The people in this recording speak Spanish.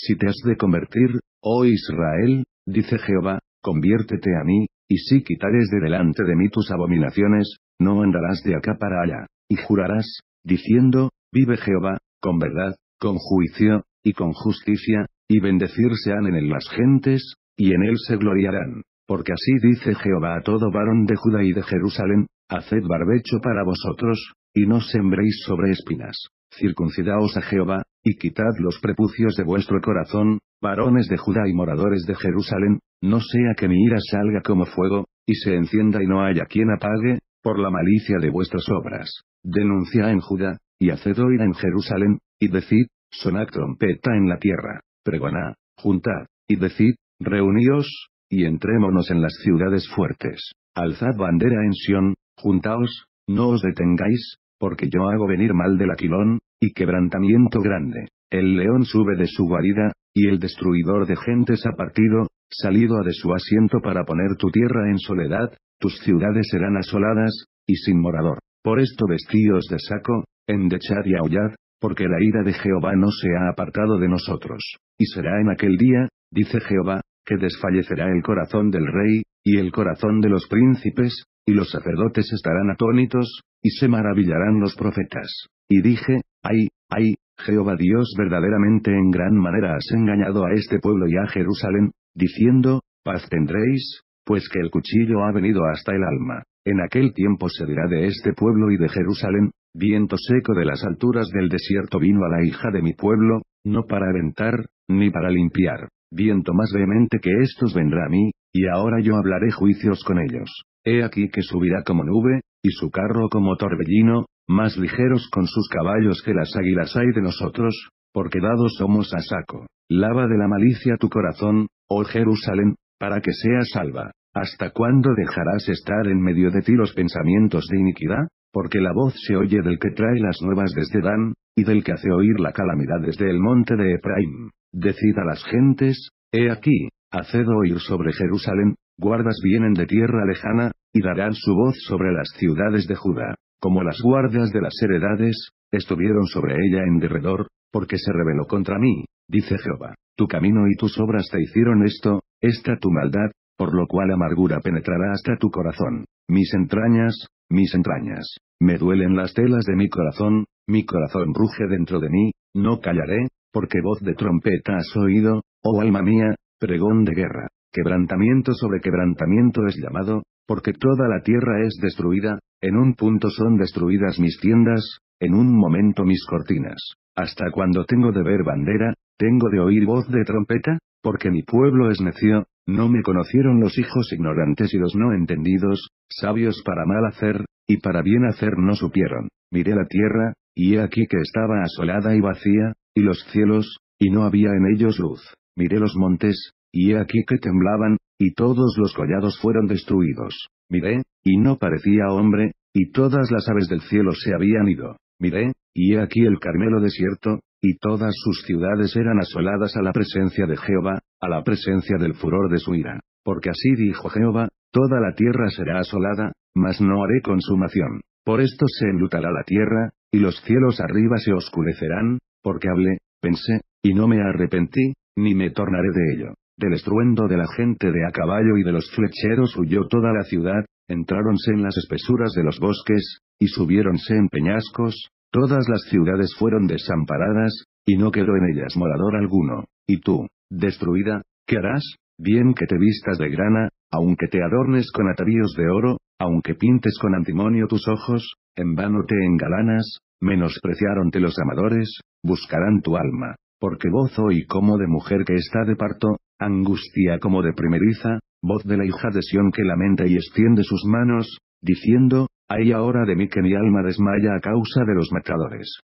Si te has de convertir, oh Israel, dice Jehová, conviértete a mí, y si quitares de delante de mí tus abominaciones, no andarás de acá para allá, y jurarás, diciendo, vive Jehová, con verdad, con juicio, y con justicia, y bendecirse han en él las gentes, y en él se gloriarán. Porque así dice Jehová a todo varón de Judá y de Jerusalén, haced barbecho para vosotros, y no sembréis sobre espinas, circuncidaos a Jehová, y quitad los prepucios de vuestro corazón, varones de Judá y moradores de Jerusalén, no sea que mi ira salga como fuego, y se encienda y no haya quien apague, por la malicia de vuestras obras. Denuncia en Judá, y haced oír en Jerusalén, y decid, sonad trompeta en la tierra, pregonad, juntad, y decid, reuníos, y entrémonos en las ciudades fuertes, alzad bandera en Sión, juntaos, no os detengáis, porque yo hago venir mal del aquilón, y quebrantamiento grande. El león sube de su guarida, y el destruidor de gentes ha partido, salido de su asiento para poner tu tierra en soledad, tus ciudades serán asoladas, y sin morador. Por esto vestíos de saco, endechad y aullad, porque la ira de Jehová no se ha apartado de nosotros. Y será en aquel día, dice Jehová, que desfallecerá el corazón del rey, y el corazón de los príncipes, y los sacerdotes estarán atónitos, y se maravillarán los profetas. Y dije, ay, ay, Jehová Dios verdaderamente en gran manera has engañado a este pueblo y a Jerusalén, diciendo, paz tendréis, pues que el cuchillo ha venido hasta el alma. En aquel tiempo se dirá de este pueblo y de Jerusalén, viento seco de las alturas del desierto vino a la hija de mi pueblo, no para aventar, ni para limpiar, viento más vehemente que estos vendrá a mí, y ahora yo hablaré juicios con ellos. He aquí que subirá como nube, y su carro como torbellino, más ligeros con sus caballos que las águilas hay de nosotros, porque dados somos a saco. Lava de la malicia tu corazón, oh Jerusalén, para que seas salva. ¿Hasta cuándo dejarás estar en medio de ti los pensamientos de iniquidad? Porque la voz se oye del que trae las nuevas desde Dan, y del que hace oír la calamidad desde el monte de Ephraim. Decid a las gentes, he aquí, haced oír sobre Jerusalén, guardas vienen de tierra lejana, y darán su voz sobre las ciudades de Judá, como las guardas de las heredades, estuvieron sobre ella en derredor, porque se rebeló contra mí, dice Jehová, tu camino y tus obras te hicieron esto, esta tu maldad, por lo cual amargura penetrará hasta tu corazón, mis entrañas, mis entrañas, me duelen las telas de mi corazón, mi corazón ruge dentro de mí, no callaré, porque voz de trompeta has oído, oh alma mía, pregón de guerra, Quebrantamiento sobre quebrantamiento es llamado, porque toda la tierra es destruida, en un punto son destruidas mis tiendas, en un momento mis cortinas. Hasta cuando tengo de ver bandera, tengo de oír voz de trompeta, porque mi pueblo es necio, no me conocieron los hijos ignorantes y los no entendidos, sabios para mal hacer, y para bien hacer no supieron. Miré la tierra, y he aquí que estaba asolada y vacía, y los cielos, y no había en ellos luz. Miré los montes, y he aquí que temblaban, y todos los collados fueron destruidos. Miré, y no parecía hombre, y todas las aves del cielo se habían ido. Miré, y he aquí el Carmelo desierto, y todas sus ciudades eran asoladas a la presencia de Jehová, a la presencia del furor de su ira. Porque así dijo Jehová, toda la tierra será asolada, mas no haré consumación. Por esto se enlutará la tierra, y los cielos arriba se oscurecerán, porque hablé, pensé, y no me arrepentí, ni me tornaré de ello. Del estruendo de la gente de a caballo y de los flecheros huyó toda la ciudad, entráronse en las espesuras de los bosques, y subiéronse en peñascos, todas las ciudades fueron desamparadas, y no quedó en ellas morador alguno. Y tú, destruida, ¿qué harás? Bien que te vistas de grana, aunque te adornes con atavíos de oro, aunque pintes con antimonio tus ojos, en vano te engalanas, menospreciaronte los amadores, buscarán tu alma, porque gozo y como de mujer que está de parto, angustia como de primeriza, voz de la hija de Sión que lamenta y extiende sus manos, diciendo, hay ahora de mí que mi alma desmaya a causa de los matadores.